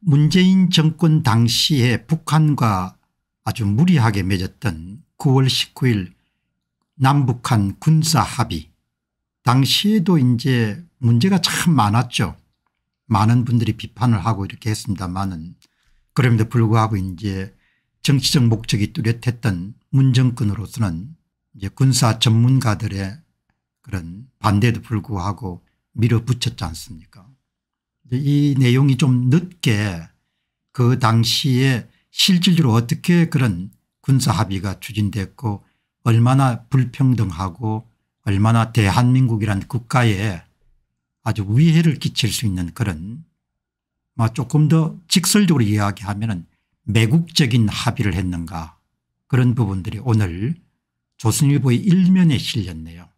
문재인 정권 당시에 북한과 아주 무리하게 맺었던 9월 19일 남북한 군사합의 당시에도 이제 문제가 참 많았죠. 많은 분들이 비판을 하고 이렇게 했습니다마는 그럼에도 불구하고 이제 정치적 목적이 뚜렷했던 문정권으로서는 이제 군사 전문가들의 그런 반대도 불구하고 밀어붙였지 않습니까 이 내용이 좀 늦게 그 당시에 실질적으로 어떻게 그런 군사 합의가 추진됐고 얼마나 불평등하고 얼마나 대한민국이란 국가에 아주 위해를 끼칠 수 있는 그런 뭐 조금 더 직설적으로 이야기하면 은 매국적인 합의를 했는가 그런 부분들이 오늘 조선일보의 일면에 실렸네요.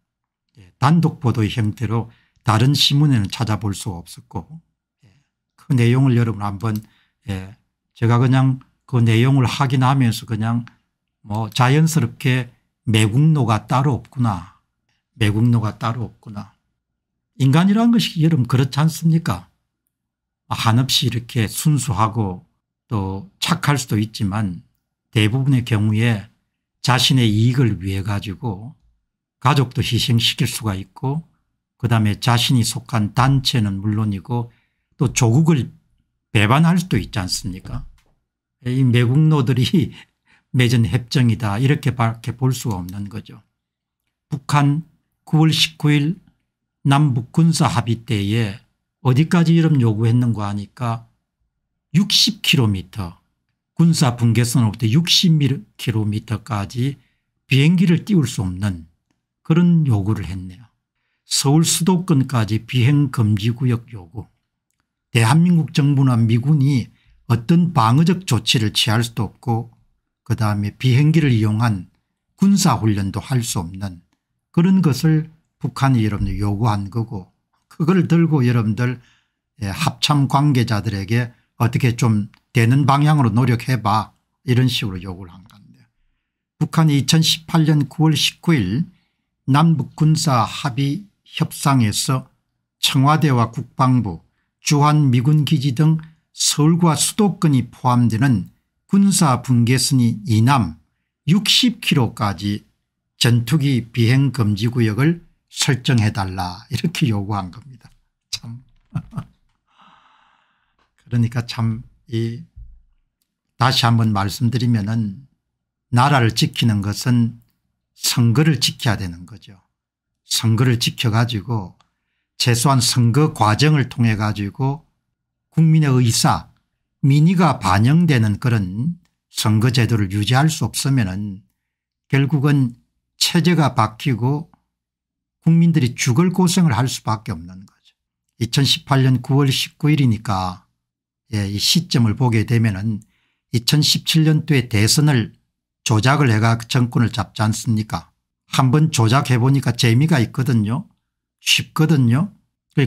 예, 단독 보도의 형태로 다른 신문에는 찾아볼 수 없었고 그 내용을 여러분 한번 예, 제가 그냥 그 내용을 확인하면서 그냥 뭐 자연스럽게 매국노가 따로 없구나. 매국노가 따로 없구나. 인간이라는 것이 여러분 그렇지 않습니까? 한없이 이렇게 순수하고 또 착할 수도 있지만 대부분의 경우에 자신의 이익을 위해 가지고 가족도 희생시킬 수가 있고 그다음에 자신이 속한 단체는 물론이고 또 조국을 배반할 수도 있지 않습니까 이 매국노들이 맺은 협정이다 이렇게밖에 볼 수가 없는 거죠. 북한 9월 19일 남북 군사 합의 때에 어디까지 이름 요구했는가 하니까 60km 군사 분계선으로부터 60km까지 비행기를 띄울 수 없는 그런 요구를 했네요. 서울 수도권까지 비행금지구역 요구 대한민국 정부나 미군이 어떤 방어적 조치를 취할 수도 없고 그다음에 비행기를 이용한 군사훈련도 할 수 없는 그런 것을 북한이 여러분들 요구한 거고 그걸 들고 여러분들 예, 합참 관계자들에게 어떻게 좀 되는 방향으로 노력해봐 이런 식으로 요구를 한 건데 북한이 2018년 9월 19일 남북군사 합의 협상에서 청와대와 국방부 주한미군기지 등 서울과 수도권이 포함되는 군사분계선이 이남 60km까지 전투기 비행금지구역을 설정해달라 이렇게 요구한 겁니다. 참 그러니까 참 이 다시 한번 말씀드리면 은 나라를 지키는 것은 선거를 지켜야 되는 거죠. 선거를 지켜가지고 최소한 선거 과정을 통해 가지고 국민의 의사 민의가 반영되는 그런 선거 제도를 유지할 수 없으면 은 결국은 체제가 바뀌고 국민들이 죽을 고생을 할 수밖에 없는 거죠. 2018년 9월 19일이니까 예, 이 시점을 보게 되면 은 2017년도에 대선을 조작을 해가 정권을 잡지 않습니까 한번 조작해보니까 재미가 있거든요. 쉽거든요.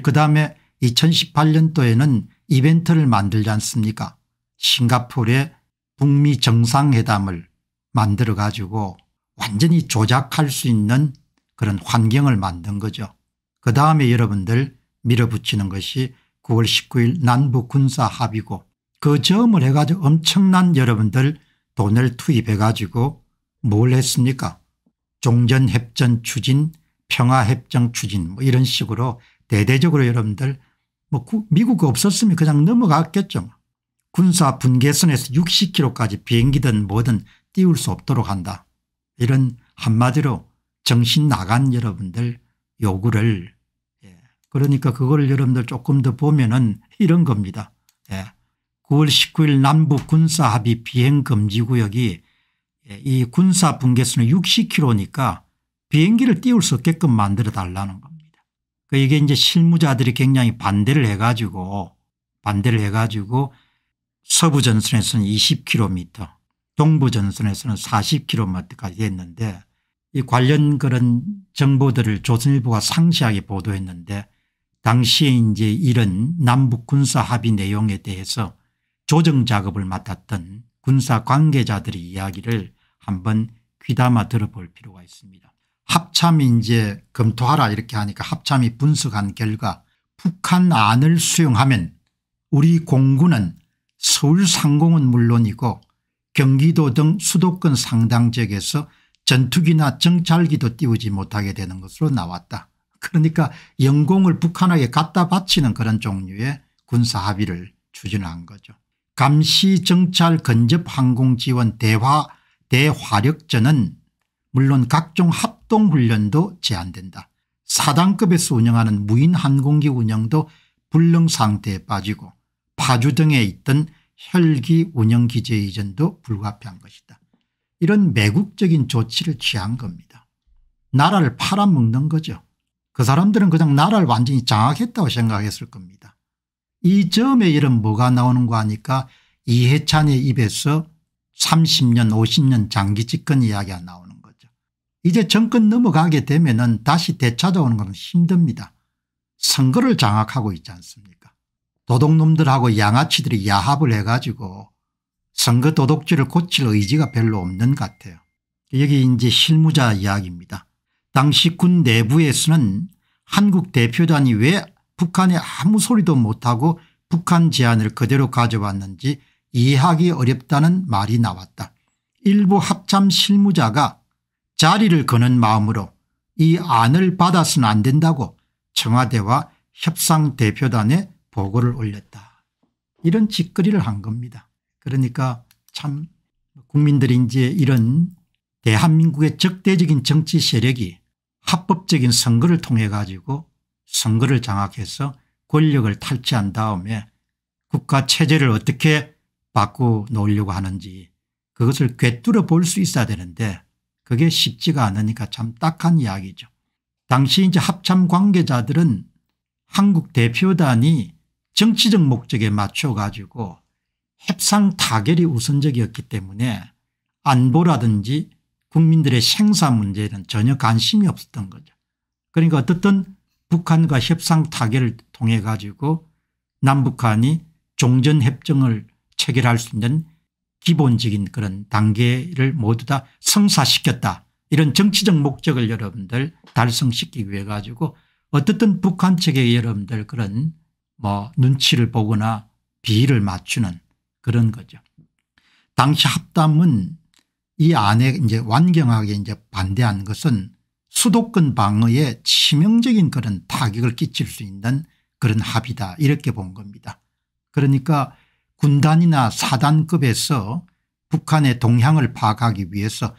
그다음에 2018년도에는 이벤트를 만들지 않습니까 싱가포르의 북미 정상회담을 만들어 가지고 완전히 조작할 수 있는 그런 환경을 만든 거죠. 그 다음에 여러분들 밀어붙이는 것이 9월 19일 남북 군사 합의고 그 점을 해가지고 엄청난 여러분들 돈을 투입해가지고 뭘 했습니까 종전협전 추진 평화협정 추진 뭐 이런 식으로 대대적으로 여러분들 뭐 미국 없었으면 그냥 넘어갔겠죠. 군사 분계선에서 60km까지 비행기든 뭐든 띄울 수 없도록 한다. 이런 한마디로 정신 나간 여러분들 요구를 예. 그러니까 그걸 여러분들 조금 더 보면은 이런 겁니다. 예. 9월 19일 남북 군사합의 비행금지구역이 예, 이 군사 분계선은 60km니까 비행기를 띄울 수 없게끔 만들어 달라는 겁니다. 그 이게 이제 실무자들이 굉장히 반대를 해가지고 반대를 해가지고 서부 전선에서는 20km 동부 전선에서는 40km까지 했는데 이 관련 그런 정보들을 조선일보가 상세하게 보도했는데 당시에 이제 이런 남북 군사 합의 내용에 대해서 조정 작업을 맡았던 군사 관계자들의 이야기를 한번 귀담아 들어볼 필요가 있습니다. 합참이 이제 검토하라 이렇게 하니까 합참이 분석한 결과 북한 안을 수용하면 우리 공군은 서울 상공은 물론이고 경기도 등 수도권 상당 지역에서 전투기나 정찰기도 띄우지 못하게 되는 것으로 나왔다. 그러니까 영공을 북한에게 갖다 바치는 그런 종류의 군사 합의를 추진한 거죠. 감시 정찰 근접 항공 지원 대화 대화력전은 물론 각종 합 합동훈련도 제한된다. 사단급에서 운영하는 무인항공기 운영도 불능상태에 빠지고 파주 등에 있던 혈기 운영기제 이전도 불가피한 것이다. 이런 매국적인 조치를 취한 겁니다. 나라를 팔아먹는 거죠. 그 사람들은 그냥 나라를 완전히 장악했다고 생각했을 겁니다. 이 점에 이런 뭐가 나오는거 하니까 이해찬의 입에서 30년 50년 장기 집권 이야기가 나오는 이제 정권 넘어가게 되면 은 다시 되찾아오는 것은 힘듭니다. 선거를 장악하고 있지 않습니까 도둑놈들하고 양아치들이 야합을 해가지고 선거 도둑질을 고칠 의지가 별로 없는 것 같아요. 여기 이제 실무자 이야기입니다. 당시 군 내부에서는 한국 대표단이 왜 북한에 아무 소리도 못하고 북한 제안을 그대로 가져왔는지 이해하기 어렵다는 말이 나왔다. 일부 합참 실무자가 자리를 거는 마음으로 이 안을 받아서는 안 된다고 청와대와 협상대표단에 보고를 올렸다. 이런 짓거리를 한 겁니다. 그러니까 참 국민들이 이제 이런 대한민국의 적대적인 정치 세력이 합법적인 선거를 통해 가지고 선거를 장악해서 권력을 탈취한 다음에 국가 체제를 어떻게 바꿔 놓으려고 하는지 그것을 꿰뚫어 볼 수 있어야 되는데 그게 쉽지가 않으니까 참 딱한 이야기죠. 당시 이제 합참 관계자들은 한국 대표단이 정치적 목적에 맞춰 가지고 협상 타결이 우선적이었기 때문에 안보라든지 국민들의 생사 문제에는 전혀 관심이 없었던 거죠. 그러니까 어떻든 북한과 협상 타결을 통해 가지고 남북한이 종전협정을 체결할 수 있는 기본적인 그런 단계를 모두 다 성사시켰다. 이런 정치적 목적을 여러분들 달성시키기 위해 가지고 어떻든 북한 측에 여러분들 그런 뭐 눈치를 보거나 비위를 맞추는 그런 거죠. 당시 합담은 이 안에 이제 완경하게 이제 반대한 것은 수도권 방어에 치명적인 그런 타격을 끼칠 수 있는 그런 합의다 이렇게 본 겁니다. 그러니까 군단이나 사단급에서 북한의 동향을 파악하기 위해서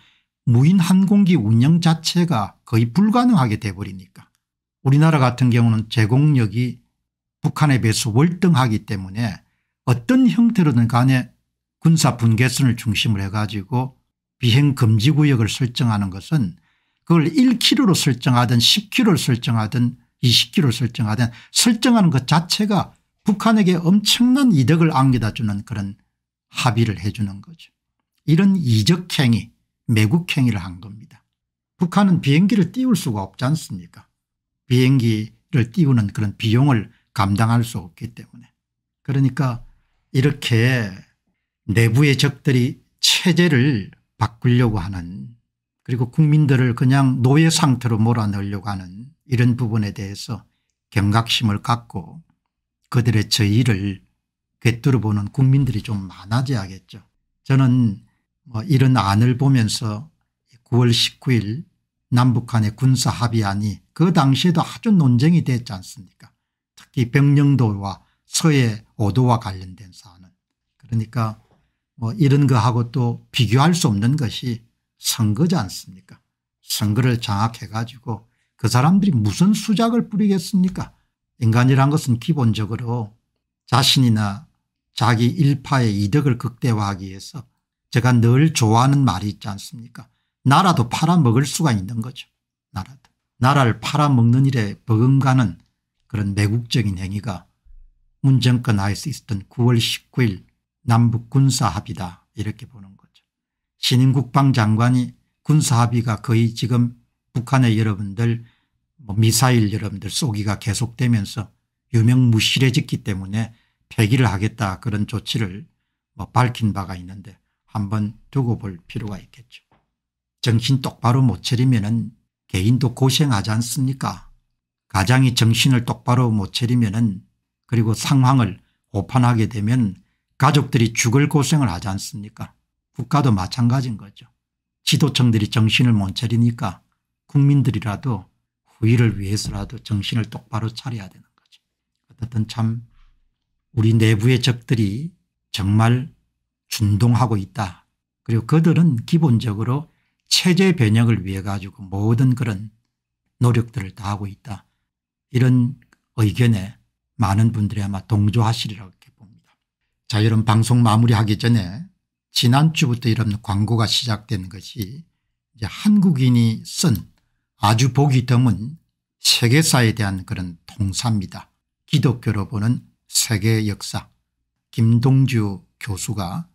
무인 항공기 운영 자체가 거의 불가능하게 돼버리니까 우리나라 같은 경우는 제공력이 북한에 비해서 월등하기 때문에 어떤 형태로든 간에 군사 분계선을 중심으 해가지고 비행 금지 구역을 설정하는 것은 그걸 1km로 설정하든 10km를 설정하든 20km를 설정하든 설정하는 것 자체가 북한에게 엄청난 이득을 안겨다 주는 그런 합의를 해 주는 거죠. 이런 이적행위 매국행위를 한 겁니다. 북한은 비행기를 띄울 수가 없지 않습니까 비행기를 띄우는 그런 비용을 감당할 수 없기 때문에 그러니까 이렇게 내부의 적들이 체제를 바꾸려고 하는 그리고 국민들을 그냥 노예 상태로 몰아넣으려고 하는 이런 부분에 대해서 경각심을 갖고 그들의 저의를 꿰뚫어 보는 국민들이 좀 많아져야겠죠. 저는 뭐 이런 안을 보면서 9월 19일 남북한의 군사 합의안이 그 당시에도 아주 논쟁이 됐지 않습니까 특히 백령도와 서해 5도와 관련된 사안은 그러니까 뭐 이런 거하고 또 비교할 수 없는 것이 선거지 않습니까 선거를 장악해 가지고 그 사람들이 무슨 수작을 뿌리겠습니까 인간이란 것은 기본적으로 자신이나 자기 일파의 이득을 극대화하기 위해서 제가 늘 좋아하는 말이 있지 않습니까 나라도 팔아먹을 수가 있는 거죠. 나라도. 나라를 팔아먹는 일에 버금가는 그런 매국적인 행위가 문정권 하에서 있었던 9월 19일 남북 군사합의다 이렇게 보는 거죠. 신임 국방장관이 군사합의가 거의 지금 북한의 여러분들 뭐 미사일 여러분들 쏘기가 계속되면서 유명무실해졌기 때문에 폐기를 하겠다 그런 조치를 뭐 밝힌 바가 있는데 한번 두고 볼 필요가 있겠죠. 정신 똑바로 못 차리면 은 개인도 고생하지 않습니까 가장이 정신을 똑바로 못 차리면 은 그리고 상황을 오판하게 되면 가족들이 죽을 고생을 하지 않습니까 국가도 마찬가지인 거죠. 지도층들이 정신을 못 차리니까 국민들이라도 부의를 위해서라도 정신을 똑바로 차려야 되는 거죠. 어떻든 참 우리 내부의 적들이 정말 준동하고 있다. 그리고 그들은 기본적으로 체제 변혁을 위해 가지고 모든 그런 노력들을 다하고 있다. 이런 의견에 많은 분들이 아마 동조하시리라고 봅니다. 자 이런 방송 마무리하기 전에 지난주부터 이런 광고가 시작된 것이 이제 한국인이 쓴 아주 보기 드문 세계사에 대한 그런 통사입니다. 기독교로 보는 세계 역사 김동주 교수가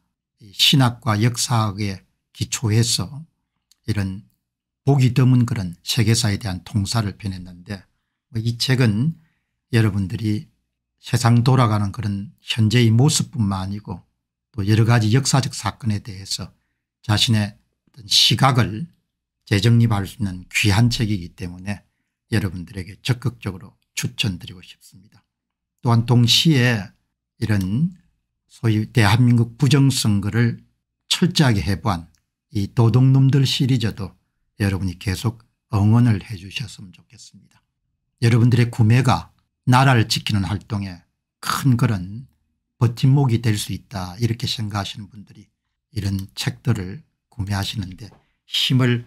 신학과 역사학에 기초해서 이런 보기 드문 그런 세계사에 대한 통사를 펴냈는데 뭐 이 책은 여러분들이 세상 돌아가는 그런 현재의 모습뿐만 아니고 또 여러 가지 역사적 사건에 대해서 자신의 시각을 재정립할 수 있는 귀한 책이기 때문에 여러분들에게 적극적으로 추천드리고 싶습니다. 또한 동시에 이런 소위 대한민국 부정선거를 철저하게 해부한 이 도둑놈들 시리즈도 여러분이 계속 응원을 해 주셨으면 좋겠습니다. 여러분들의 구매가 나라를 지키는 활동에 큰 그런 버팀목이 될 수 있다 이렇게 생각하시는 분들이 이런 책들을 구매하시는데 힘을